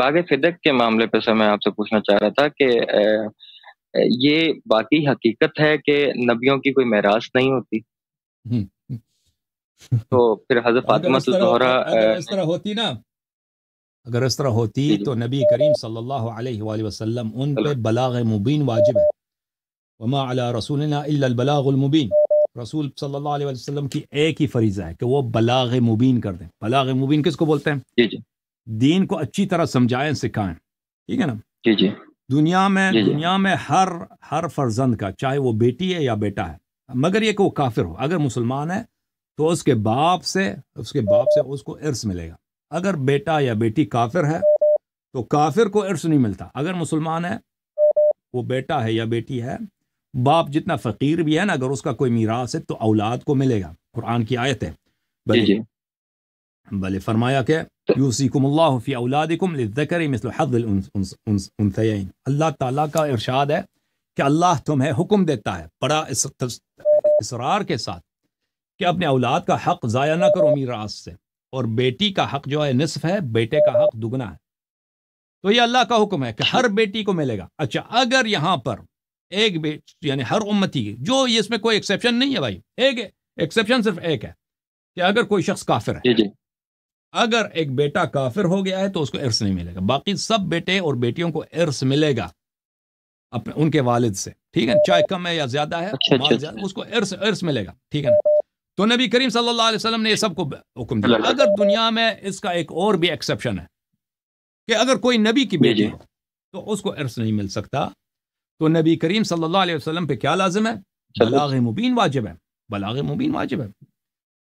باغ فدق کے معاملے پہ سر میں آپ سے پوچھنا چاہ رہا تھا کہ یہ باقی حقیقت ہے کہ نبیوں کی کوئی معراج نہیں ہوتی تو پھر حضرت فاطمہ اس طرح ہوتی نا اگر اس طرح ہوتی جی، جی۔ تو نبی کریم صلی اللہ علیہ وآلہ وسلم ان پہ بلاغ مبین واجب ہے وما علی رسولنا الا البلاغ المبین رسول صلی اللہ علیہ وآلہ وسلم کی ایک ہی فریضہ ہے کہ وہ بلاغ مبین کر دیں بلاغ مبین کس کو بولتے ہیں جی جی دین کو اچھی طرح سمجھائیں سکھائیں ٹھیک ہے نا جی جی دنیا میں جی،, جی دنیا میں ہر ہر فرزند کا چاہے وہ بیٹی ہے یا بیٹا ہے مگر یہ کہ وہ کافر ہو اگر مسلمان ہے تو اس کے باپ سے اس کے باپ سے اس کو عرص ملے گا اگر بیٹا یا بیٹی کافر ہے تو کافر کو عرص نہیں ملتا اگر مسلمان ہے وہ بیٹا ہے یا بیٹی ہے باپ جتنا فقیر بھی ہے نا اگر اس کا کوئی میراث ہے تو اولاد کو ملے گا قرآن کی آیت ہے جی. جی۔ بھلے فرمایا کہ یوسیکم اللہ فی اولادکم مثل الانثیین اللہ تعالیٰ کا ارشاد ہے کہ اللہ تمہیں حکم دیتا ہے بڑا اسرار کے ساتھ کہ اپنے اولاد کا حق ضائع نہ کرو سے اور بیٹی کا حق جو ہے نصف ہے بیٹے کا حق دگنا ہے تو یہ اللہ کا حکم ہے کہ ہر بیٹی کو ملے گا اچھا اگر یہاں پر ایک یعنی ہر امتی جو اس میں کوئی ایکسیپشن نہیں ہے بھائی ایک ایکسیپشن صرف ایک ہے کہ اگر کوئی شخص کافر ہے جی، جی۔ اگر ایک بیٹا کافر ہو گیا ہے تو اس کو عرص نہیں ملے گا باقی سب بیٹے اور بیٹیوں کو عرص ملے گا اپنے ان کے والد سے ٹھیک ہے چاہے کم ہے یا زیادہ ہے اچھا، اچھا، اچھا۔ اس کو عرص عرص ملے گا ٹھیک ہے نا تو نبی کریم صلی اللہ علیہ وسلم نے یہ سب کو حکم دیا اگر دنیا میں اس کا ایک اور بھی ایکسیپشن ہے کہ اگر کوئی نبی کی جی، بیٹی جی۔ ہیں تو اس کو عرص نہیں مل سکتا تو نبی کریم صلی اللہ علیہ وسلم پہ کیا لازم ہے بلاغ مبین واجب ہے بلاغ مبین واجب ہے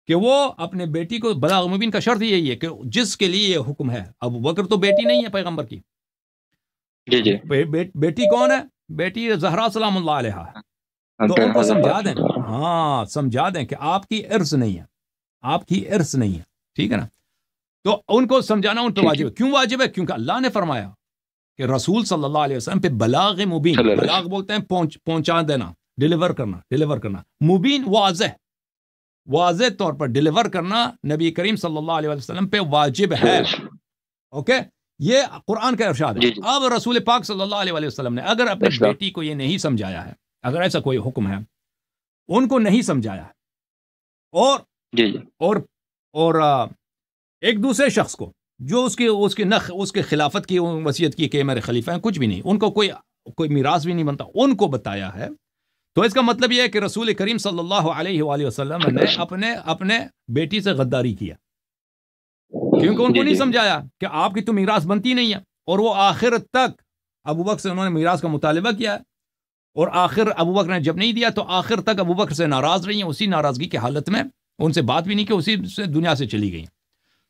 کہ وہ اپنے بیٹی کو بلاغ مبین کا شرط یہی ہے کہ جس کے لیے یہ حکم ہے اب وکر تو بیٹی نہیں ہے پیغمبر کی جی، جی۔ بیٹی کون ہے بیٹی زہرا سلام اللہ علیہ تو ان کو سمجھا دیں ہاں سمجھا دیں کہ آپ کی عرض نہیں ہے آپ کی عرض نہیں ہے ٹھیک ہے نا تو ان کو سمجھانا ان پہ واجب ہے کیوں واجب ہے کیونکہ اللہ نے فرمایا کہ رسول صلی اللہ علیہ وسلم پہ بلاغ مبین بلاغ بولتے ہیں پہنچا دینا ڈیلیور کرنا ڈیلیور کرنا مبین واضح واضح طور پر ڈیلیور کرنا نبی کریم صلی اللہ علیہ وسلم پہ واجب ہے اوکے یہ قرآن کا ارشاد ہے جی، جی۔ اب رسول پاک صلی اللہ علیہ وسلم نے اگر اپنی بیٹی کو یہ نہیں سمجھایا ہے اگر ایسا کوئی حکم ہے ان کو نہیں سمجھایا ہے اور جی، اور اور ایک دوسرے شخص کو جو اس کی اس کی نخ اس کے خلافت کی وصیت کی کہ میرے خلیفہ ہیں کچھ بھی نہیں ان کو کوئی کوئی میراث بھی نہیں بنتا ان کو بتایا ہے تو اس کا مطلب یہ ہے کہ رسول کریم صلی اللہ علیہ وآلہ وسلم ہاں، نے اپنے اپنے بیٹی سے غداری کیا کیونکہ ان کو جی، نہیں جی۔ سمجھایا کہ آپ کی تو میراث بنتی نہیں ہے اور وہ آخر تک ابو بکر سے انہوں نے میراث کا مطالبہ کیا ہے اور آخر ابو بکر نے جب نہیں دیا تو آخر تک ابو بکر سے ناراض رہی ہیں اسی ناراضگی کی حالت میں ان سے بات بھی نہیں کہ اسی سے دنیا سے چلی گئیں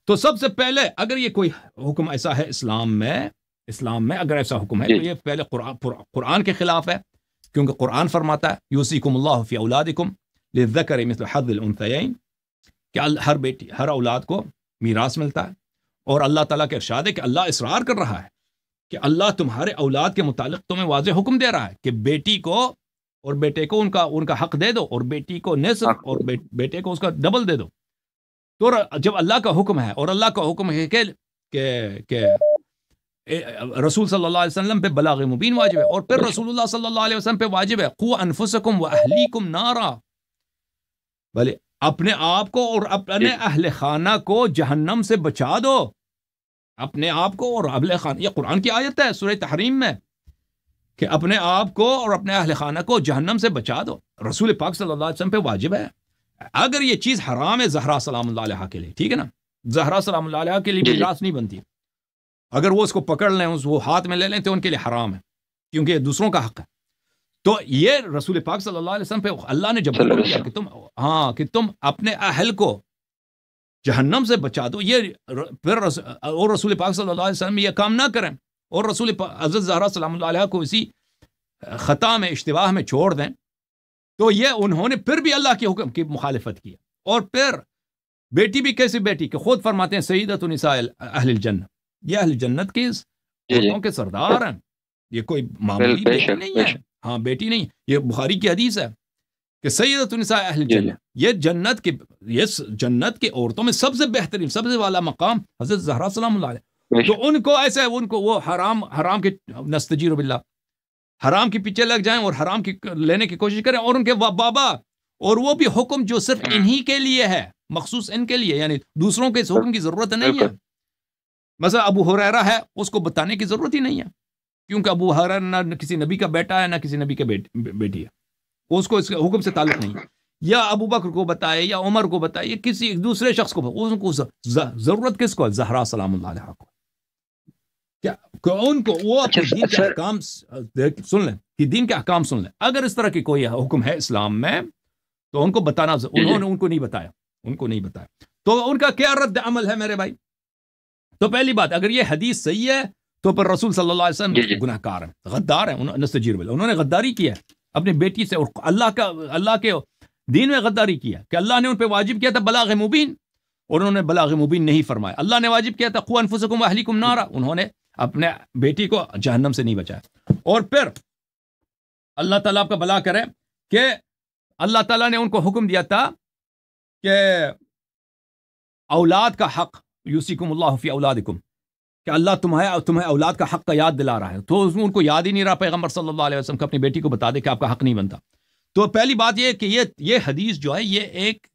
تو سب سے پہلے اگر یہ کوئی حکم ایسا ہے اسلام میں اسلام میں اگر ایسا حکم ہے جی۔ تو یہ پہلے قرآن کے خلاف ہے کیونکہ قرآن فرماتا ہے یوسی کم اللہ کم الادم مثل حد الانثیین کہ ہر بیٹی ہر اولاد کو میراث ملتا ہے اور اللہ تعالیٰ کے ارشاد ہے کہ اللہ اصرار کر رہا ہے کہ اللہ تمہارے اولاد کے متعلق تمہیں واضح حکم دے رہا ہے کہ بیٹی کو اور بیٹے کو ان کا ان کا حق دے دو اور بیٹی کو نصر اور بیٹے کو اس کا ڈبل دے دو تو جب اللہ کا حکم ہے اور اللہ کا حکم ہے کہ کہ رسول صلی اللہ علیہ وسلم پہ بلاغ مبین واجب ہے اور پھر رسول اللہ صلی اللہ علیہ وسلم پہ واجب ہے قو انفسکم و اہلیکم نارا بھلے اپنے آپ کو اور اپنے جی۔ اہل خانہ کو جہنم سے بچا دو اپنے آپ کو اور اہل خانہ یہ قرآن کی آیت ہے سورہ تحریم میں کہ اپنے آپ کو اور اپنے اہل خانہ کو جہنم سے بچا دو رسول پاک صلی اللہ علیہ وسلم پہ واجب ہے اگر یہ چیز حرام ہے زہرہ سلام اللہ علیہ کے لیے ٹھیک ہے نا زہرہ سلام اللہ علیہ کے لیے جی۔ راس نہیں بنتی اگر وہ اس کو پکڑ لیں اس وہ ہاتھ میں لے لیں تو ان کے لیے حرام ہے کیونکہ یہ دوسروں کا حق ہے تو یہ رسول پاک صلی اللہ علیہ وسلم پہ اللہ نے جب کیا کہ تم ہاں کہ تم اپنے اہل کو جہنم سے بچا دو یہ پھر اور رسول پاک صلی اللہ علیہ وسلم یہ کام نہ کریں اور رسول عزت اللہ علیہ کو اسی خطا میں اشتباہ میں چھوڑ دیں تو یہ انہوں نے پھر بھی اللہ کے حکم کی مخالفت کی اور پھر بیٹی بھی کیسی بیٹی کہ خود فرماتے ہیں سعید النساء اہل الجنہ یہ اہل جنت جی، جی۔ کے سردار ہیں یہ کوئی بیٹی نہیں ہے ہاں بیٹی نہیں یہ بخاری کی حدیث ہے کہ سیدت اہل جی، جنت یہ جنت کے یہ جنت کے عورتوں میں سب سے بہترین سب سے والا مقام حضرت اللہ علیہ تو ان ان کو ایسا ہے کو وہ حرام حرام کے نستجیر باللہ حرام کے پیچھے لگ جائیں اور حرام کی لینے کی کوشش کریں اور ان کے بابا اور وہ بھی حکم جو صرف ہاں۔ انہی کے لیے ہے مخصوص ان کے لیے یعنی دوسروں کے حکم کی ضرورت نہیں ہے مثلا ابو حریرہ ہے اس کو بتانے کی ضرورت ہی نہیں ہے کیونکہ ابو حرا نہ کسی نبی کا بیٹا ہے نہ کسی نبی کے بیٹی ہے اس کو اس کے حکم سے تعلق نہیں یا ابو بکر کو بتائے یا عمر کو بتائے یا کسی ایک دوسرے شخص کو کو ضرورت کس کو زہرا سلام اللہ علیہ ان کو وہ اچھا، دین کے احکام سن لیں کہ دین کے احکام سن لیں اگر اس طرح کی کوئی حکم ہے اسلام میں تو ان کو بتانا جی، جی۔ انہوں نے ان کو نہیں بتایا ان کو نہیں بتایا تو ان کا کیا رد عمل ہے میرے بھائی تو پہلی بات اگر یہ حدیث صحیح ہے تو پھر رسول صلی اللہ علیہ وسلم جی، جی۔ گناہ کار ہیں غدار ہیں انہوں نے انہوں نے غداری کیا اپنی بیٹی سے اور اللہ کا اللہ کے دین میں غداری کیا کہ اللہ نے ان پہ واجب کیا تھا بلاغ مبین اور انہوں نے بلاغ مبین نہیں فرمایا اللہ نے واجب کیا تھا خونف سکم اہل نارا انہوں نے اپنے بیٹی کو جہنم سے نہیں بچایا اور پھر اللہ تعالیٰ آپ کا بلا کرے کہ اللہ تعالیٰ نے ان کو حکم دیا تھا کہ اولاد کا حق یوسیکم اللہ کہ اللہ تمہیں تمہیں اولاد کا حق کا یاد دلا رہا ہے تو ان کو یاد ہی نہیں رہا پیغمبر صلی اللہ علیہ وسلم کی اپنی بیٹی کو بتا دے کہ آپ کا حق نہیں بنتا تو پہلی بات یہ کہ یہ یہ حدیث جو ہے یہ ایک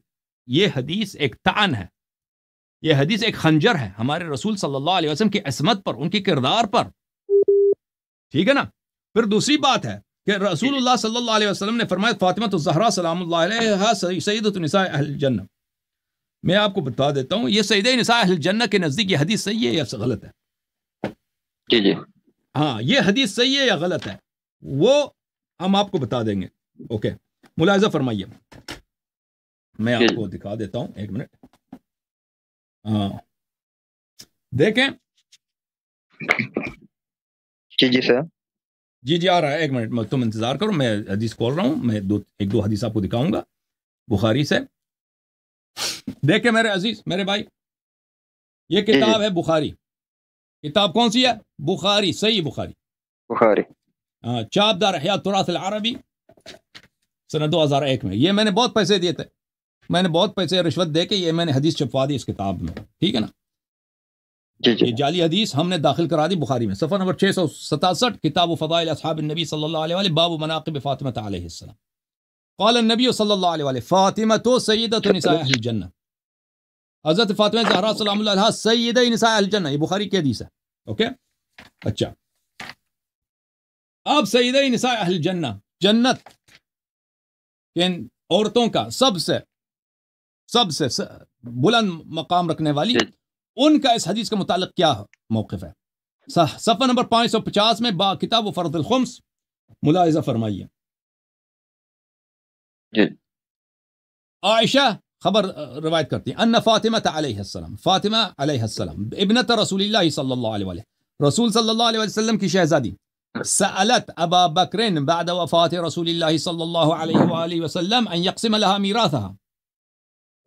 یہ حدیث ایک تعن ہے یہ حدیث ایک خنجر ہے ہمارے رسول صلی اللہ علیہ وسلم کی عصمت پر ان کے کردار پر ٹھیک ہے نا پھر دوسری بات ہے کہ رسول اللہ صلی اللہ علیہ وسلم نے فرمایا فاطمہ سلام اللہ علیہ النساء جنم میں آپ کو بتا دیتا ہوں یہ سعید اہل جنت کے نزدیک یہ حدیث صحیح ہے یا غلط ہے جی، جی۔ ہاں یہ حدیث صحیح ہے یا غلط ہے وہ ہم آپ کو بتا دیں گے اوکے ملاحظہ فرمائیے میں آپ جی۔ کو دکھا دیتا ہوں ایک منٹ ہاں دیکھیں جی جی سر جی جی آ رہا ہے ایک منٹ میں تم انتظار کرو میں حدیث کھول رہا ہوں میں دو ایک دو حدیث آپ کو دکھاؤں گا بخاری سے دیکھیں میرے عزیز میرے بھائی یہ کتاب جی۔ ہے بخاری کتاب کون سی ہے بخاری صحیح بخاری بخاری ہاں، چاپ دار حیات تراث العربی سنہ دو ہزار ایک میں یہ میں نے بہت پیسے دیے تھے میں نے بہت پیسے رشوت دے کے یہ میں نے حدیث چھپوا دی اس کتاب میں ٹھیک ہے نا جی جی جعلی حدیث ہم نے داخل کرا دی بخاری میں صفحہ نمبر 667 کتاب و فضائل اصحاب النبی صلی اللہ علیہ وآلہ باب مناقب فاطمہ علیہ السلام قال النبی صلی اللہ علیہ وآلہ فاطمہ تو سیدت نساء اہل جنہ حضرت فاطمہ زہرا سلام اللہ نساء نساء الجنہ یہ بخاری کی حدیث ہے اوکے اچھا اب اہل جنہ جنت ان عورتوں کا سب سب سے سے بلند مقام رکھنے والی جی۔ ان کا اس حدیث کے متعلق کیا موقف ہے صفحہ نمبر پانچ سو پچاس میں با کتاب و فرد الخمس ملاحظہ فرمائیے جی۔ عائشہ خبر روایت کرتی ہیں ان فاطمہ علیہ السلام فاطمہ علیہ السلام ابنت رسول اللہ صلی اللہ علیہ وآلہ رسول صلی اللہ علیہ وسلم کی شہزادی سألت ابا بکر بعد وفات رسول اللہ اللہ صلی علیہ وآلہ وسلم ان یقسم لها میراثها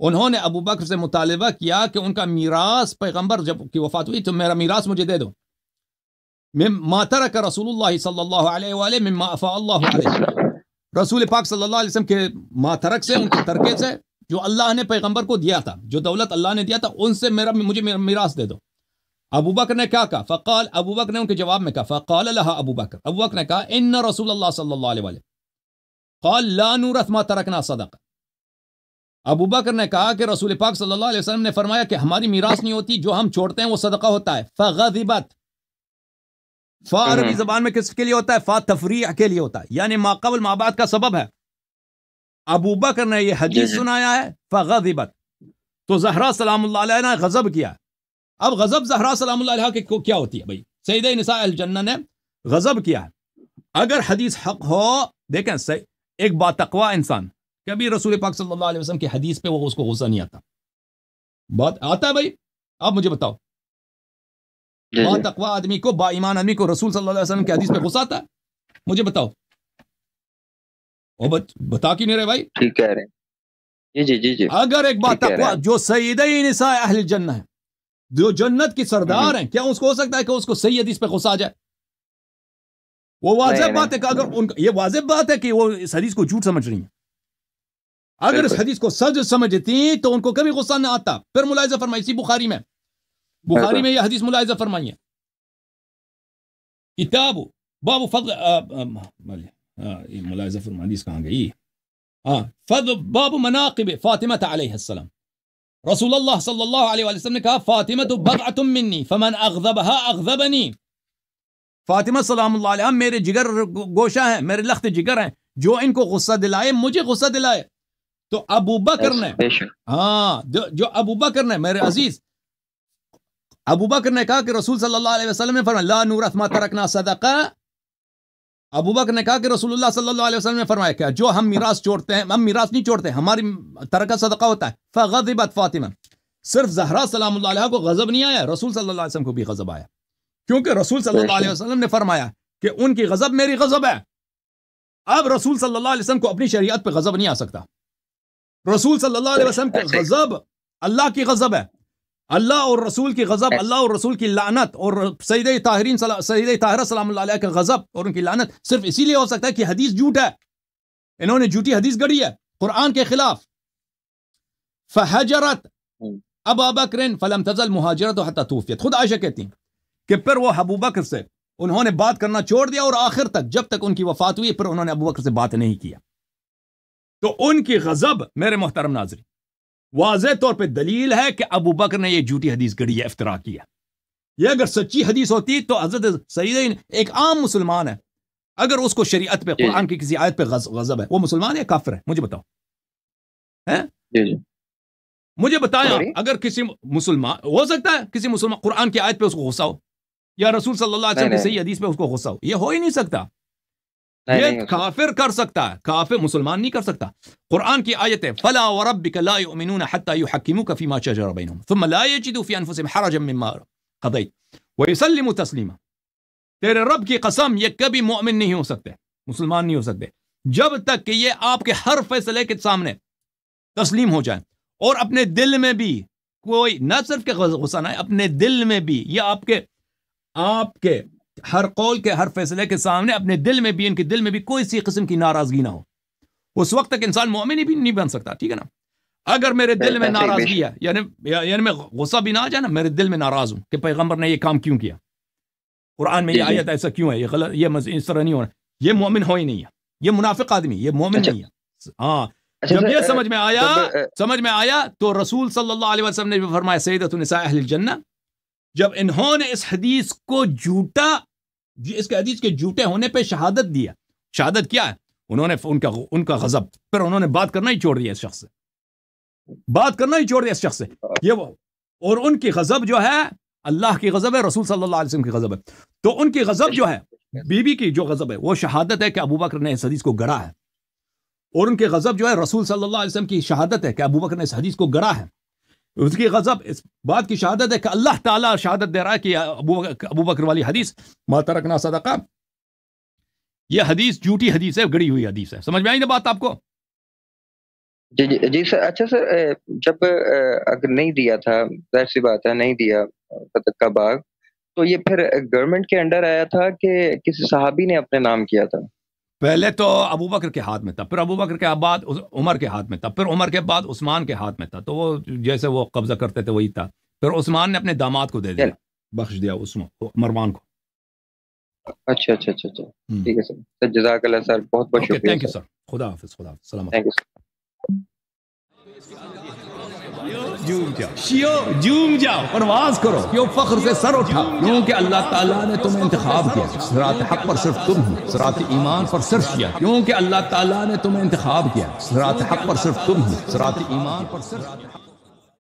انہوں نے ابو بکر سے مطالبہ کیا کہ ان کا میراث پیغمبر جب کی وفات ہوئی تو میرا میراث مجھے دے دو ما ترک رسول اللہ صلی اللہ علیہ وآلہ مما افا اللہ علیہ رسول پاک صلی اللہ علیہ وسلم کے ما ترک سے ان کے ترکے سے جو اللہ نے پیغمبر کو دیا تھا جو دولت اللہ نے دیا تھا ان سے میرا مجھے میراث دے دو ابو بکر نے کہا کہا فقال ابو بکر نے ان کے جواب میں کہا فقال لہا ابو بکر ابو بکر نے کہا ان رسول اللہ صلی اللہ علیہ وآلہ قال لا نورث ما ترکنا صدق ابو بکر نے کہا کہ رسول پاک صلی اللہ علیہ وسلم نے فرمایا کہ ہماری میراث نہیں ہوتی جو ہم چھوڑتے ہیں وہ صدقہ ہوتا ہے فغضبت فا عربی زبان میں کس کے لیے ہوتا ہے فا تفریح کے لیے ہوتا ہے یعنی ما قبل ما بعد کا سبب ہے ابو بکر نے یہ حدیث جی، جی۔ سنایا ہے فغضبت تو زہرا سلام اللہ علیہ نے غضب کیا اب غضب زہرا سلام اللہ علیہ کیا ہوتی ہے بھائی سعید نساء الجنہ نے غضب کیا ہے اگر حدیث حق ہو دیکھیں ایک باتقوا انسان کبھی رسول پاک صلی اللہ علیہ وسلم کی حدیث پہ وہ اس کو غصہ نہیں آتا بات آتا ہے بھائی آپ مجھے بتاؤ جی، با تقواہ آدمی کو با ایمان آدمی کو رسول صلی اللہ علیہ وسلم کی حدیث پہ غصہ آتا ہے مجھے بتاؤ بت, بتا کی نہیں رہے بھائی ٹھیک کہہ رہے ہیں جی جی جی جی اگر ایک بات تقوی جو سیدہ نساء اہل جنہ ہے جو جنت کی سردار ہیں کیا اس کو ہو سکتا ہے کہ اس کو سید اس پہ غصہ آ جائے وہ واضح بات ہے کہ اگر ان کا یہ واضح بات ہے کہ وہ اس حدیث کو جھوٹ سمجھ رہی ہیں اگر اس حدیث کو سج سمجھتی تو ان کو کبھی غصہ نہ آتا پھر ملاحظہ فرمائی اسی بخاری میں بخاری میں یہ حدیث ملاحظہ فرمائی ہے کتاب باب فضل ملاحظہ فرما حدیث کہاں گئی باب مناقب فاطمہ علیہ السلام رسول اللہ صلی اللہ علیہ وسلم نے کہا فاطمہ تو بغعت منی فمن اغضبها اغذبنی فاطمہ سلام اللہ علیہ میرے جگر گوشہ ہیں میرے لخت جگر ہیں جو ان کو غصہ دلائے مجھے غصہ دلائے تو ابو بکر نے ہاں جو ابو بکر نے میرے عزیز ابو بکر نے کہا کہ رسول صلی اللہ علیہ وسلم نے فرمایا لا نورث ما ترکنا صدقہ ابو بکر نے کہا کہ رسول اللہ صلی اللہ علیہ وسلم نے فرمایا کہ جو ہم میراث چھوڑتے ہیں ہم میراث نہیں چھوڑتے ہماری ترقہ صدقہ ہوتا ہے فغضبت فاطمہ صرف زہرہ سلام اللہ علیہ کو غضب نہیں آیا رسول صلی اللہ علیہ وسلم کو بھی غضب آیا کیونکہ رسول صلی اللہ علیہ وسلم نے فرمایا کہ ان کی غضب میری غضب ہے اب رسول صلی اللہ علیہ وسلم کو اپنی شریعت پہ غضب نہیں آ سکتا رسول صلی اللہ علیہ وسلم کا اچھا۔ غضب اللہ کی غضب ہے اللہ اور رسول کی غضب اللہ اور رسول کی لعنت اور سعید طاہرین سعید طاہرہ سلام اللہ علیہ کا غضب اور ان کی لعنت صرف اسی لیے ہو سکتا ہے کہ حدیث جھوٹ ہے انہوں نے جھوٹی حدیث گڑی ہے قرآن کے خلاف فہجرت hmm. اب بکرن کرین فلم تزل مہاجرت و توفیت خود عائشہ کہتی ہیں کہ پھر وہ حبو بکر سے انہوں نے بات کرنا چھوڑ دیا اور آخر تک جب تک ان کی وفات ہوئی پھر انہوں نے ابو بکر سے بات نہیں کیا تو ان کی غضب میرے محترم ناظرین واضح طور پہ دلیل ہے کہ ابو بکر نے یہ جھوٹی حدیث گڑی ہے افطرا کی ہے یہ اگر سچی حدیث ہوتی تو حضرت سعید ایک عام مسلمان ہے اگر اس کو شریعت پہ جی۔ قرآن کی کسی آیت پہ غضب ہے وہ مسلمان ہے کافر ہے مجھے بتاؤ جی، جی۔ مجھے بتائیں اگر کسی مسلمان ہو سکتا ہے کسی مسلمان قرآن کی آیت پہ اس کو غصہ ہو یا رسول صلی اللہ علیہ وسلم کی صحیح حدیث پہ اس کو غصہ ہو یہ ہو ہی نہیں سکتا یہ کافر کر سکتا ہے کافر مسلمان نہیں کر سکتا قرآن کی آیت ہے فلا وربک لا یؤمنون حتی یحکموک فیما شجر بینہم ثم لا یجدو فی انفسہم حرجا مما قضیت ویسلموا تسلیما تیرے رب کی قسم یہ کبھی مؤمن نہیں ہو سکتے مسلمان نہیں ہو سکتے جب تک کہ یہ آپ کے ہر فیصلے کے سامنے تسلیم ہو جائیں اور اپنے دل میں بھی کوئی نہ صرف کہ غصہ نہ ہے اپنے دل میں بھی یہ آپ کے آپ کے ہر قول کے ہر فیصلے کے سامنے اپنے دل میں بھی ان کے دل میں بھی کوئی سی قسم کی ناراضگی نہ ہو اس وقت تک انسان مومن بھی نہیں بن سکتا ٹھیک ہے نا اگر میرے دل میں ناراضگی ہے یعنی یعنی میں غصہ بھی نہ آ جائے نا میرے دل میں ناراض ہوں کہ پیغمبر نے یہ کام کیوں کیا قرآن میں یہ جی، جی۔ آیت ایسا کیوں ہے یہ غلط یہ اس طرح نہیں ہونا یہ مومن ہو ہی نہیں ہے یہ منافق آدمی یہ مومن اچھا۔ نہیں ہے ہاں اچھا، جب یہ سمجھ میں آیا سمجھ میں آیا تو رسول صلی اللہ علیہ وسلم نے بھی فرمایا سید النساء اہل الجنہ جب انہوں نے اس حدیث کو جھوٹا جی، اس کے حدیث کے جھوٹے ہونے پہ شہادت دیا شہادت کیا ہے انہوں نے ان کا ان کا غضب پھر انہوں نے بات کرنا ہی چھوڑ دیا اس شخص سے بات کرنا ہی چھوڑ دیا اس شخص سے یہ وہ اور ان کی غضب جو ہے اللہ کی غضب ہے رسول صلی اللہ علیہ وسلم کی غضب ہے تو ان کی غضب جو ہے بیوی کی جو غضب ہے وہ شہادت ہے ابو بکر نے اس حدیث کو گڑا ہے اور ان کے غضب جو ہے رسول صلی اللہ علیہ وسلم کی شہادت ہے ابو بکر نے اس حدیث کو گڑا ہے اس کی غضب اس بات کی شہادت ہے کہ اللہ تعالیٰ شہادت دے رہا ہے کہ ابو, ابو بکر والی حدیث ماتا رکھنا صدقہ یہ حدیث جھوٹی حدیث ہے گڑی ہوئی حدیث ہے سمجھ میں آئی نا بات آپ کو جی جی جی سر اچھا سر جب اگر نہیں دیا تھا ظاہر سی بات ہے نہیں دیا صدق کا باغ تو یہ پھر گورنمنٹ کے انڈر آیا تھا کہ کسی صحابی نے اپنے نام کیا تھا پہلے تو ابو بکر کے ہاتھ میں تھا پھر ابو بکر کے بعد عمر کے ہاتھ میں تھا پھر عمر کے بعد عثمان کے ہاتھ میں تھا تو وہ جیسے وہ قبضہ کرتے تھے وہی تھا پھر عثمان نے اپنے داماد کو دے دیا بخش دیا عثمان مروان کو اچھا اچھا اچھا, اچھا۔ ٹھیک ہے سر سر جزاک اللہ بہت بہت شکریہ تھینک یو سر خدا حافظ خدا حافظ یو سر جاؤ جوم جاؤ پرواز کرو کیوں فخر سے سر اٹھا کیونکہ اللہ تعالیٰ نے تمہیں انتخاب کیا سرات حق پر صرف تم ہو سرات ایمان پر صرف کیا کیونکہ اللہ تعالیٰ نے تمہیں انتخاب کیا سرات حق پر صرف تم ہو سرات ایمان پر صرف